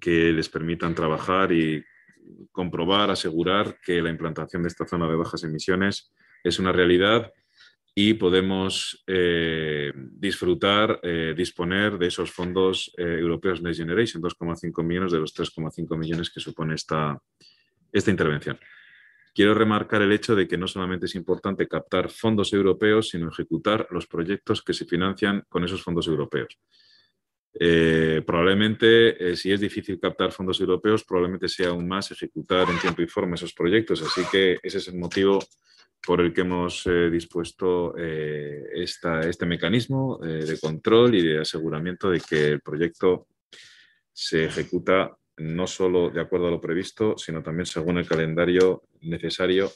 que les permitan trabajar y comprobar, asegurar que la implantación de esta zona de bajas emisiones es una realidad y podemos eh, disfrutar, eh, disponer de esos fondos eh, europeos Next Generation, 2,5 millones de los 3,5 millones que supone esta intervención. Quiero remarcar el hecho de que no solamente es importante captar fondos europeos, sino ejecutar los proyectos que se financian con esos fondos europeos. Eh, probablemente, eh, si es difícil captar fondos europeos, probablemente sea aún más ejecutar en tiempo y forma esos proyectos. Así que ese es el motivo por el que hemos eh, dispuesto este mecanismo de control y de aseguramiento de que el proyecto se ejecuta no solo de acuerdo a lo previsto, sino también según el calendario necesario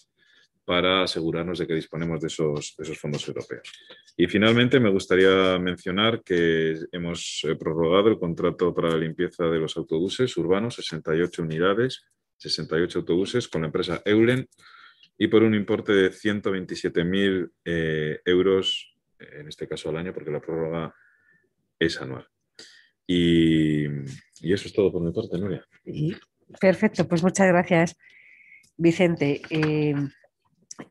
para asegurarnos de que disponemos de esos, fondos europeos. Y finalmente me gustaría mencionar que hemos eh, prorrogado el contrato para la limpieza de los autobuses urbanos, 68 unidades, 68 autobuses con la empresa Eulen y por un importe de 127.000 eh, euros, eh, en este caso al año, porque la prórroga es anual. Y, eso es todo por mi parte, Nuria. Perfecto, pues muchas gracias, Vicente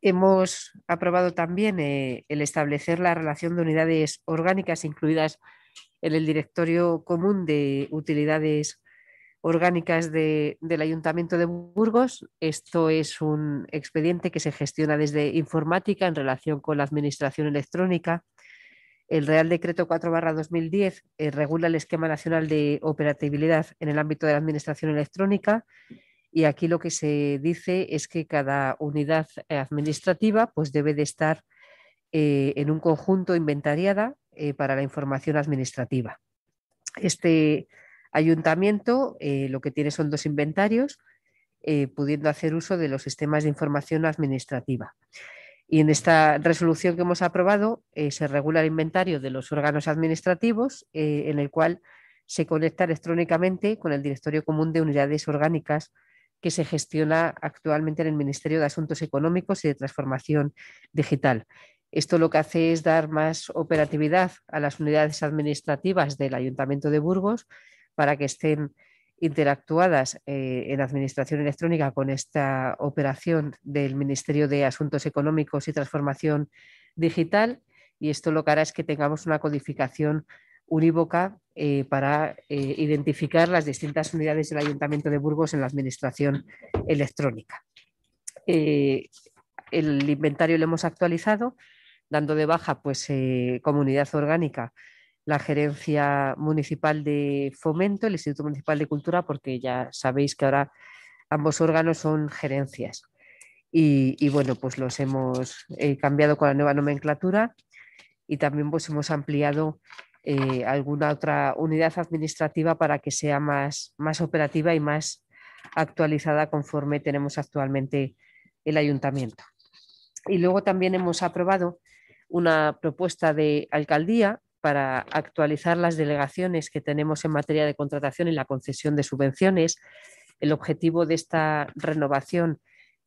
hemos aprobado también eh, el establecer la relación de unidades orgánicas incluidas en el directorio común de utilidades orgánicas del Ayuntamiento de Burgos. Esto es un expediente que se gestiona desde informática en relación con la Administración Electrónica. El Real Decreto 4-2010 eh, regula el esquema nacional de operatividad en el ámbito de la Administración Electrónica y aquí lo que se dice es que cada unidad eh, administrativa pues, debe de estar eh, en un conjunto inventariada eh, para la información administrativa. Este ayuntamiento lo que tiene son dos inventarios, pudiendo hacer uso de los sistemas de información administrativa. Y en esta resolución que hemos aprobado se regula el inventario de los órganos administrativos, en el cual se conecta electrónicamente con el Directorio Común de Unidades Orgánicas que se gestiona actualmente en el Ministerio de Asuntos Económicos y de Transformación Digital. Esto lo que hace es dar más operatividad a las unidades administrativas del Ayuntamiento de Burgos para que estén interactuadas eh, en Administración Electrónica con esta operación del Ministerio de Asuntos Económicos y Transformación Digital. Y esto lo que hará es que tengamos una codificación unívoca eh, para eh, identificar las distintas unidades del Ayuntamiento de Burgos en la Administración Electrónica. Eh, el inventario lo hemos actualizado, dando de baja pues, Comunidad Orgánica, la Gerencia Municipal de Fomento, el Instituto Municipal de Cultura, porque ya sabéis que ahora ambos órganos son gerencias. Y, y bueno, pues los hemos cambiado con la nueva nomenclatura y también pues, hemos ampliado eh, alguna otra unidad administrativa para que sea más, más operativa y más actualizada conforme tenemos actualmente el ayuntamiento. Y luego también hemos aprobado una propuesta de alcaldía para actualizar las delegaciones que tenemos en materia de contratación y la concesión de subvenciones. El objetivo de esta renovación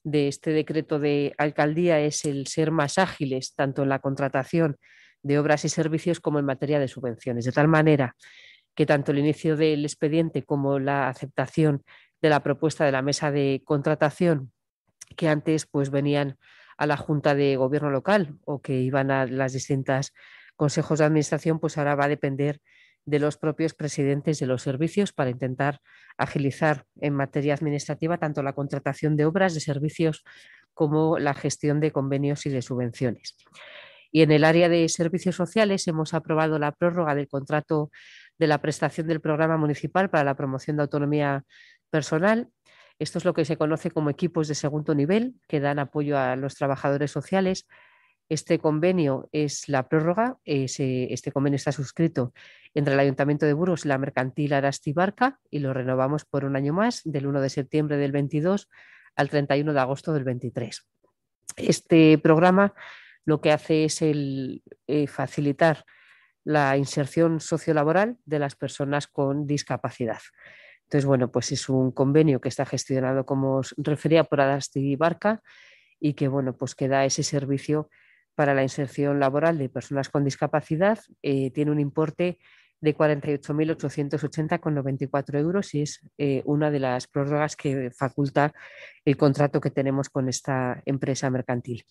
de este decreto de alcaldía es el ser más ágiles, tanto en la contratación de obras y servicios como en materia de subvenciones, de tal manera que tanto el inicio del expediente como la aceptación de la propuesta de la mesa de contratación que antes pues venían a la Junta de Gobierno local o que iban a las distintas consejos de administración, pues ahora va a depender de los propios presidentes de los servicios para intentar agilizar en materia administrativa tanto la contratación de obras, de servicios, como la gestión de convenios y de subvenciones. Y en el área de servicios sociales hemos aprobado la prórroga del contrato de la prestación del programa municipal para la promoción de autonomía personal. Esto es lo que se conoce como equipos de segundo nivel que dan apoyo a los trabajadores sociales. Este convenio es la prórroga, este convenio está suscrito entre el Ayuntamiento de Burgos y la mercantil Arastibarca y lo renovamos por un año más, del 1 de septiembre del 22 al 31 de agosto del 23. Este programa lo que hace es eh, facilitar la inserción sociolaboral de las personas con discapacidad. Entonces, bueno, pues es un convenio que está gestionado, como os refería, por Adasti Barca y que, bueno, pues que da ese servicio para la inserción laboral de personas con discapacidad. Eh, tiene un importe de 48.880,94 euros y es eh, una de las prórrogas que faculta el contrato que tenemos con esta empresa mercantil.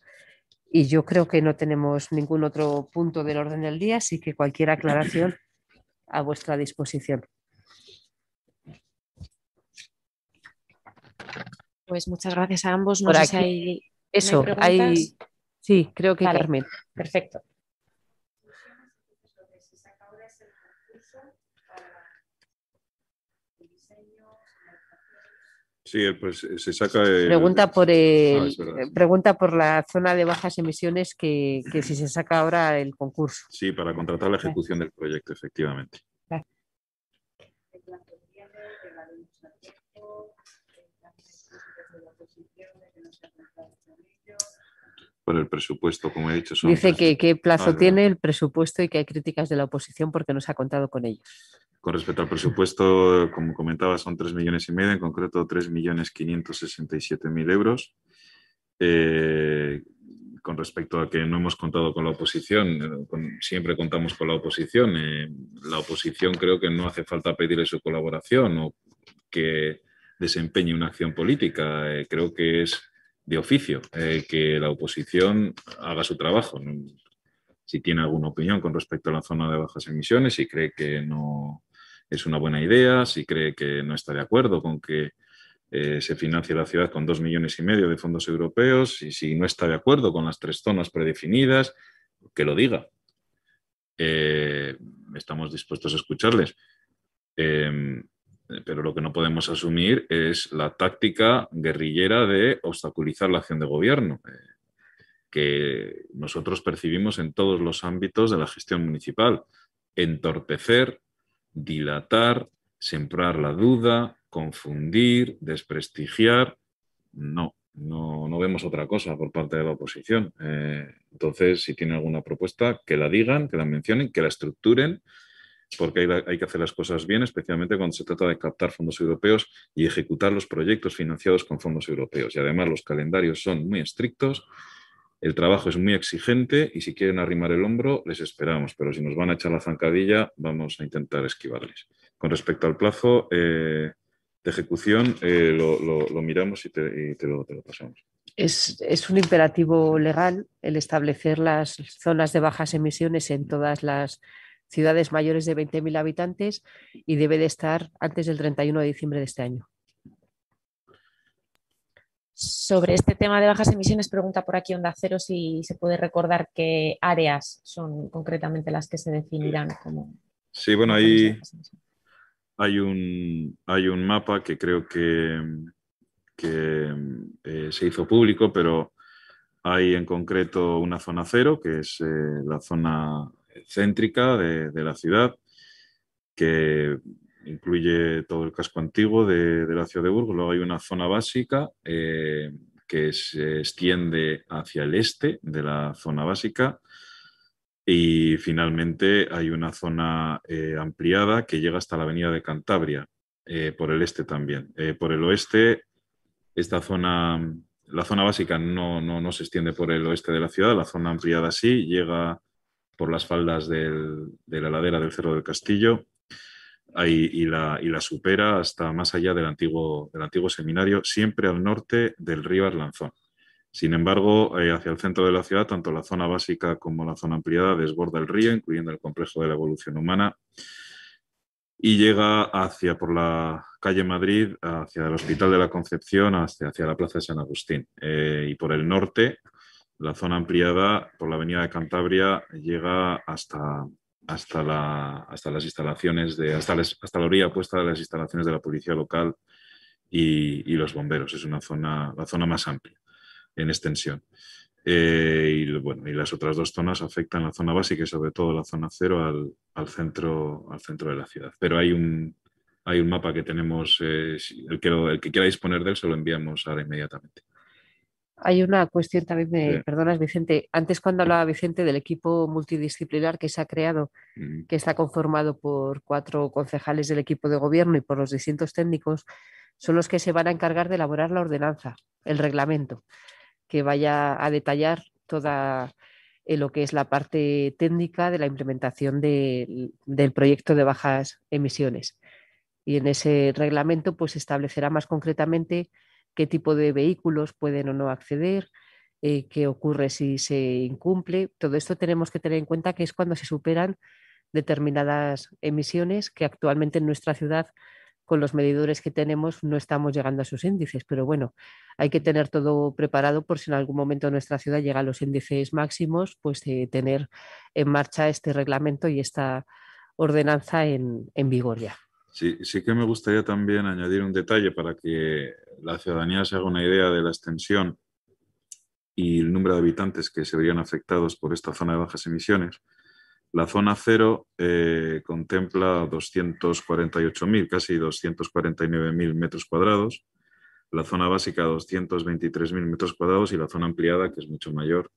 Y yo creo que no tenemos ningún otro punto del orden del día, así que cualquier aclaración a vuestra disposición. Pues muchas gracias a ambos. No sé hay. Eso, hay, Sí, creo que Perfecto. Sí, eh, pues eh, se saca. Pregunta, ah, por eh, pregunta por la zona de bajas emisiones que, si se saca ahora el concurso. Sí, para contratar la ejecución del proyecto, efectivamente. Gracias. Por el presupuesto, como he dicho, Dice que qué plazo tiene el presupuesto y que hay críticas de la oposición porque no se ha contado con ellos. Con respecto al presupuesto, como comentaba, son 3 millones y medio, en concreto millones mil euros. Eh, con respecto a que no hemos contado con la oposición, eh, siempre contamos con la oposición. Eh, la oposición creo que no hace falta pedirle su colaboración o que desempeñe una acción política. creo que es de oficio, eh, que la oposición haga su trabajo. Si tiene alguna opinión con respecto a la zona de bajas emisiones, si cree que no es una buena idea, si cree que no está de acuerdo con que eh, se financie la ciudad con dos millones y medio de fondos europeos, y si no está de acuerdo con las tres zonas predefinidas, que lo diga. Eh, estamos dispuestos a escucharles. Eh, pero lo que no podemos asumir es la táctica guerrillera de obstaculizar la acción de gobierno, eh, que nosotros percibimos en todos los ámbitos de la gestión municipal. Entorpecer, dilatar, sembrar la duda, confundir, desprestigiar. No, no, no vemos otra cosa por parte de la oposición. Eh, entonces, si tienen alguna propuesta, que la digan, que la mencionen, que la estructuren porque hay, que hacer las cosas bien, especialmente cuando se trata de captar fondos europeos y ejecutar los proyectos financiados con fondos europeos. Y además los calendarios son muy estrictos, el trabajo es muy exigente y si quieren arrimar el hombro, les esperamos, pero si nos van a echar la zancadilla, vamos a intentar esquivarles. Con respecto al plazo eh, de ejecución, eh, lo, miramos y te, lo, pasamos. es, un imperativo legal el establecer las zonas de bajas emisiones en todas las ciudades mayores de 20.000 habitantes y debe de estar antes del 31 de diciembre de este año. Sobre este tema de bajas emisiones, pregunta por aquí Onda Cero si se puede recordar qué áreas son concretamente las que se definirán como. Sí, bueno, ahí hay un, hay un mapa que creo que, eh, se hizo público, pero hay en concreto una zona cero, que es eh, la zona céntrica de, la ciudad, que incluye todo el casco antiguo de, la ciudad de Burgos. Luego hay una zona básica eh, que se extiende hacia el este de la zona básica. Y finalmente hay una zona eh, ampliada que llega hasta la avenida de Cantabria, eh, por el este también. por el oeste, esta zona la zona básica no, no, no, se extiende por el oeste de la ciudad, la zona ampliada sí, llega por las faldas de la ladera del Cerro del Castillo y, la, supera hasta más allá del antiguo, seminario, siempre al norte del río Arlanzón. Sin embargo, eh, hacia el centro de la ciudad, tanto la zona básica como la zona ampliada desborda el río, incluyendo el complejo de la evolución humana, y llega hacia por la calle Madrid, hacia el Hospital de la Concepción, hacia, hacia la Plaza de San Agustín. Eh, y por el norte, la zona ampliada por la avenida de Cantabria llega hasta, hasta, la, hasta las instalaciones de, hasta, hasta la orilla opuesta de las instalaciones de la policía local y, los bomberos. Es una zona, la zona más amplia en extensión. Eh, y, las otras dos zonas afectan la zona básica y sobre todo la zona cero al, centro, al centro de la ciudad. Pero hay un, hay un mapa que tenemos, eh, el, que el que quiera disponer de él se lo enviamos ahora inmediatamente. Hay una cuestión también, me perdonas Vicente, antes cuando hablaba Vicente del equipo multidisciplinar que se ha creado, mm. que está conformado por cuatro concejales del equipo de gobierno y por los distintos técnicos, son los que se van a encargar de elaborar la ordenanza, el reglamento, que vaya a detallar toda eh, lo que es la parte técnica de la implementación del proyecto de bajas emisiones. Y en ese reglamento pues establecerá más concretamente qué tipo de vehículos pueden o no acceder, eh, qué ocurre si se incumple. Todo esto tenemos que tener en cuenta que es cuando se superan determinadas emisiones que actualmente en nuestra ciudad con los medidores que tenemos no estamos llegando a sus índices, pero bueno, hay que tener todo preparado por si en algún momento nuestra ciudad llega a los índices máximos, pues tener en marcha este reglamento y esta ordenanza en vigor ya. Sí, que me gustaría también añadir un detalle para que la ciudadanía se haga una idea de la extensión y el número de habitantes que se verían afectados por esta zona de bajas emisiones. La zona cero eh, contempla 248.000, casi 249.000 metros cuadrados, la zona básica 223.000 metros cuadrados y la zona ampliada, que es mucho mayor,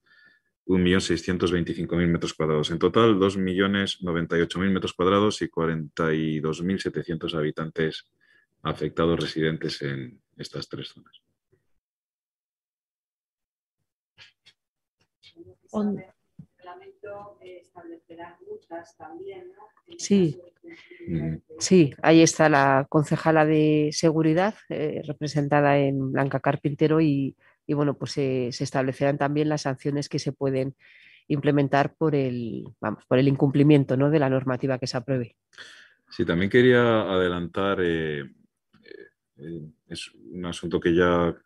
1.625.000 metros cuadrados. En total, 2.098.000 metros cuadrados y 42.700 habitantes afectados residentes en estas tres zonas. Eh, sí, sí, ahí está la concejala de seguridad eh, representada en Blanca Carpintero y y bueno, pues se, establecerán también las sanciones que se pueden implementar por el, vamos, por el incumplimiento de la normativa que se apruebe. Sí, también quería adelantar, eh, eh, es un asunto que ya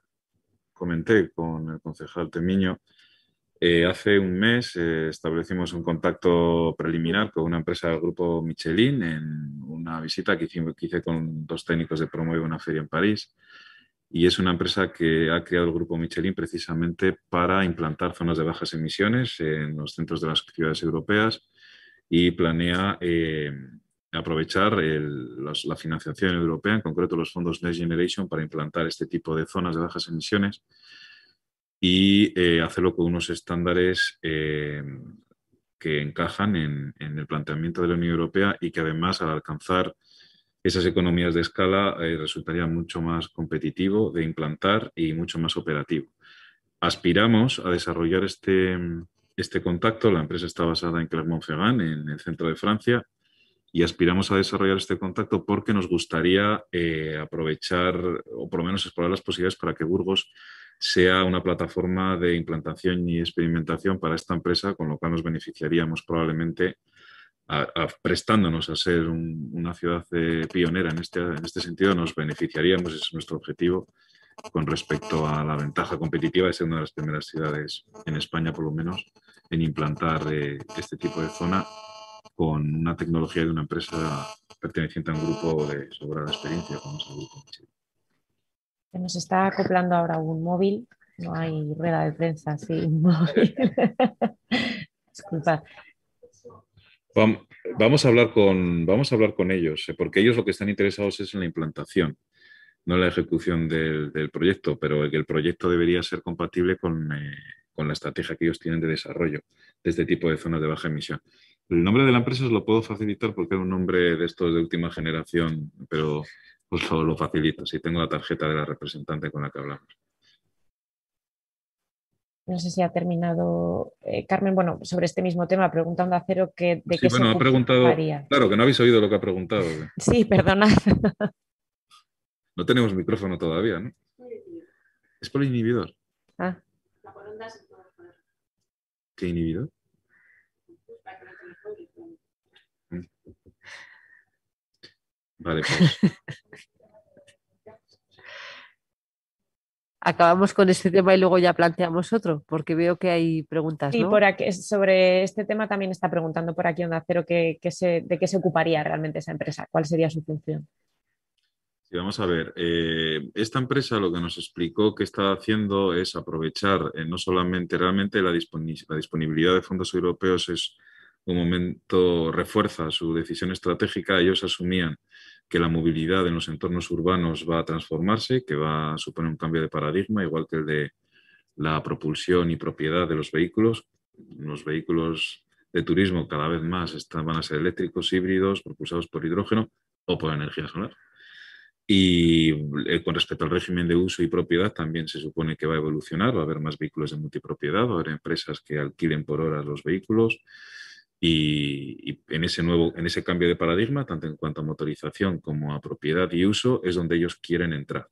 comenté con el concejal Temiño. Eh, hace un mes establecimos un contacto preliminar con una empresa del grupo Michelin en una visita que, hice, hice con dos técnicos de promover una feria en París y es una empresa que ha creado el grupo Michelin precisamente para implantar zonas de bajas emisiones en los centros de las ciudades europeas y planea eh, aprovechar la financiación europea, en concreto los fondos Next Generation, para implantar este tipo de zonas de bajas emisiones y eh, hacerlo con unos estándares eh, que encajan en el planteamiento de la Unión Europea y que además al alcanzar esas economías de escala eh, resultarían mucho más competitivo de implantar y mucho más operativo. Aspiramos a desarrollar este, este contacto, la empresa está basada en Clermont-Ferrand, en el centro de Francia, y aspiramos a desarrollar este contacto porque nos gustaría eh, aprovechar o por lo menos explorar las posibilidades para que Burgos sea una plataforma de implantación y experimentación para esta empresa, con lo cual nos beneficiaríamos probablemente a, a, prestándonos a ser una ciudad eh, pionera en este, en este sentido, nos beneficiaríamos, es nuestro objetivo, con respecto a la ventaja competitiva de ser una de las primeras ciudades en España, por lo menos, en implantar eh, este tipo de zona con una tecnología de una empresa perteneciente a un grupo de sobrada experiencia, como Nos está acoplando ahora un móvil, no hay rueda de prensa, sí, un móvil. Disculpad. Vamos a hablar con, vamos a hablar con ellos, eh, porque ellos lo que están interesados es en la implantación, no en la ejecución del, proyecto, pero el, proyecto debería ser compatible eh, con, la estrategia que ellos tienen de desarrollo de este tipo de zonas de baja emisión. El nombre de la empresa os lo puedo facilitar porque es un nombre de estos de última generación, pero os lo, lo facilito, si tengo la tarjeta de la representante con la que hablamos no sé si ha terminado eh, Carmen, bueno, sobre este mismo tema, preguntando a Cero que, de qué bueno, se ha preguntado, Claro, que no habéis oído lo que ha preguntado. Sí, perdonad. No tenemos micrófono todavía, ¿no? Es por el inhibidor. Ah. ¿Qué inhibidor? Vale, pues. acabamos con este tema y luego ya planteamos otro, porque veo que hay preguntas. Y por sobre este tema también está preguntando por aquí Onda Cero de qué se ocuparía realmente esa empresa, cuál sería su función. Sí, vamos a ver, eh, esta empresa lo que nos explicó que está haciendo es aprovechar eh, no solamente realmente la disponibilidad de fondos europeos es un momento, refuerza su decisión estratégica, ellos asumían que la movilidad en los entornos urbanos va a transformarse, que va a suponer un cambio de paradigma, igual que el de la propulsión y propiedad de los vehículos. Los vehículos de turismo cada vez más están, van a ser eléctricos, híbridos, propulsados por hidrógeno o por energía solar. Y eh, con respecto al régimen de uso y propiedad, también se supone que va a evolucionar, va a haber más vehículos de multipropiedad, va a haber empresas que alquilen por horas los vehículos, y, en ese nuevo, en ese cambio de paradigma, tanto en cuanto a motorización como a propiedad y uso, es donde ellos quieren entrar,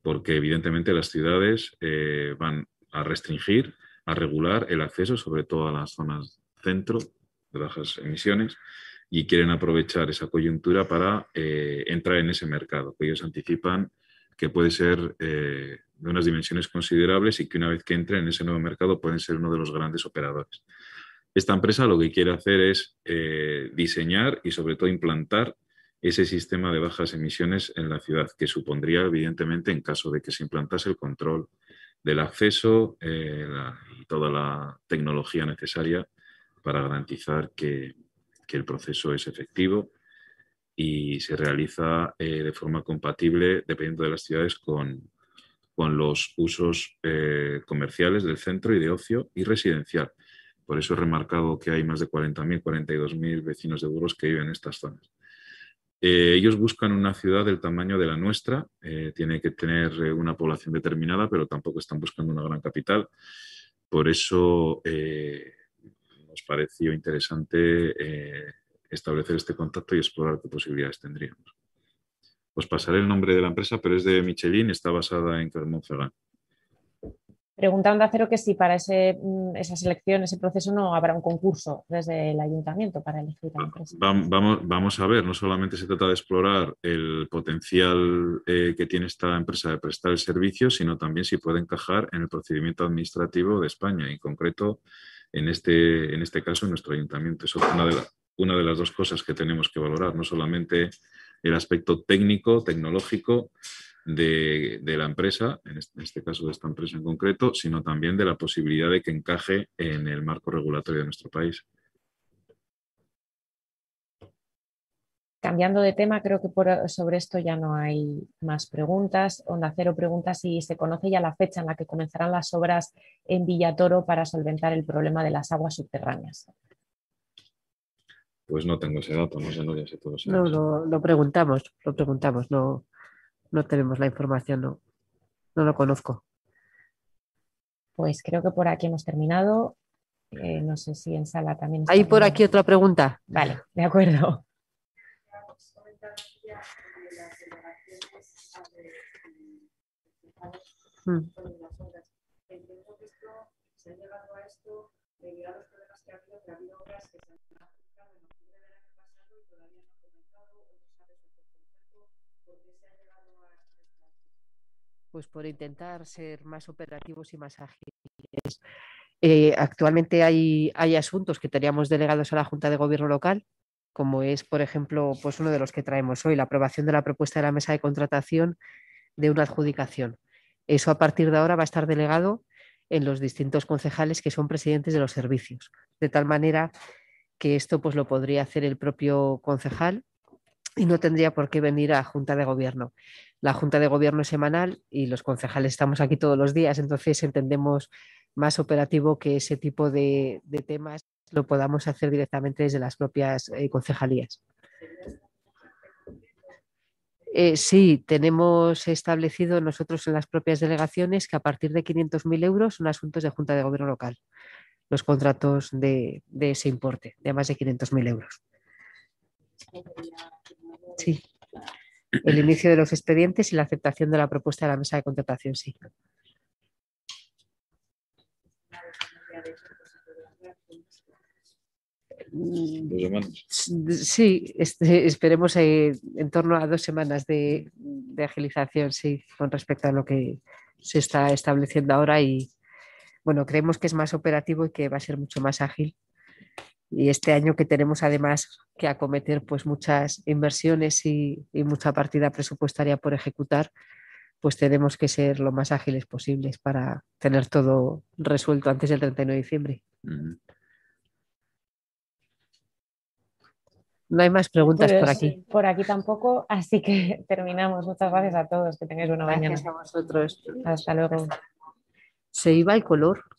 porque evidentemente las ciudades eh, van a restringir, a regular el acceso, sobre todo a las zonas centro de bajas emisiones, y quieren aprovechar esa coyuntura para eh, entrar en ese mercado que ellos anticipan que puede ser eh, de unas dimensiones considerables y que una vez que entren en ese nuevo mercado pueden ser uno de los grandes operadores. Esta empresa lo que quiere hacer es eh, diseñar y sobre todo implantar ese sistema de bajas emisiones en la ciudad, que supondría, evidentemente, en caso de que se implantase el control del acceso y eh, toda la tecnología necesaria para garantizar que, el proceso es efectivo y se realiza eh, de forma compatible, dependiendo de las ciudades, con, los usos comerciales del centro y de ocio y residencial. Por eso he remarcado que hay más de 40.000, 42.000 vecinos de Burgos que viven en estas zonas. Eh, ellos buscan una ciudad del tamaño de la nuestra, eh, tiene que tener eh, una población determinada, pero tampoco están buscando una gran capital. Por eso nos pareció interesante establecer este contacto y explorar qué posibilidades tendríamos. Os pasaré el nombre de la empresa, pero es de Michelin, está basada en Clermont-Ferrand preguntando a Cero que si para mm, esa selección, ese proceso, no habrá un concurso desde el ayuntamiento para elegir la empresa. Vamos, a ver, no solamente se trata de explorar el potencial eh, que tiene esta empresa de prestar el servicio, sino también si puede encajar en el procedimiento administrativo de España, en concreto, en este, en este caso, en nuestro ayuntamiento. es una de las dos cosas que tenemos que valorar, no solamente el aspecto técnico, tecnológico, de, la empresa, en este, caso de esta empresa en concreto, sino también de la posibilidad de que encaje en el marco regulatorio de nuestro país. Cambiando de tema, creo que por, sobre esto ya no hay más preguntas. Onda Cero pregunta si se conoce ya la fecha en la que comenzarán las obras en Villatoro para solventar el problema de las aguas subterráneas. Pues no tengo ese dato, no sé, no ya sé todo. No, lo, preguntamos, lo preguntamos, no, no tenemos la información, no, no lo conozco. Pues creo que por aquí hemos terminado. Eh, no sé si en sala también. Hay por aquí otra pregunta. Vale, de acuerdo. Hmm. pues por intentar ser más operativos y más ágiles. Eh, actualmente hay, asuntos que teníamos delegados a la Junta de Gobierno local, como es, por ejemplo, pues uno de los que traemos hoy, la aprobación de la propuesta de la mesa de contratación de una adjudicación. Eso a partir de ahora va a estar delegado en los distintos concejales que son presidentes de los servicios, de tal manera que esto pues lo podría hacer el propio concejal y no tendría por qué venir a Junta de Gobierno. La Junta de Gobierno es semanal y los concejales estamos aquí todos los días, entonces entendemos más operativo que ese tipo de, temas lo podamos hacer directamente desde las propias eh, concejalías. Eh, sí, tenemos establecido nosotros en las propias delegaciones que a partir de 500.000 euros son asuntos de Junta de Gobierno local, los contratos de, de ese importe, de más de 500.000 euros. Sí. El inicio de los expedientes y la aceptación de la propuesta de la mesa de contratación, sí. Sí, este, esperemos eh, en torno a dos semanas de, de, agilización, sí, con respecto a lo que se está estableciendo ahora y bueno, creemos que es más operativo y que va a ser mucho más ágil y este año que tenemos además que acometer pues muchas inversiones y, mucha partida presupuestaria por ejecutar, pues tenemos que ser lo más ágiles posibles para tener todo resuelto antes del 31 de diciembre. No hay más preguntas por pues, aquí. Por aquí tampoco, así que terminamos. Muchas gracias a todos. Que tengáis una mañana. Gracias a vosotros. Hasta luego. Se iba el color.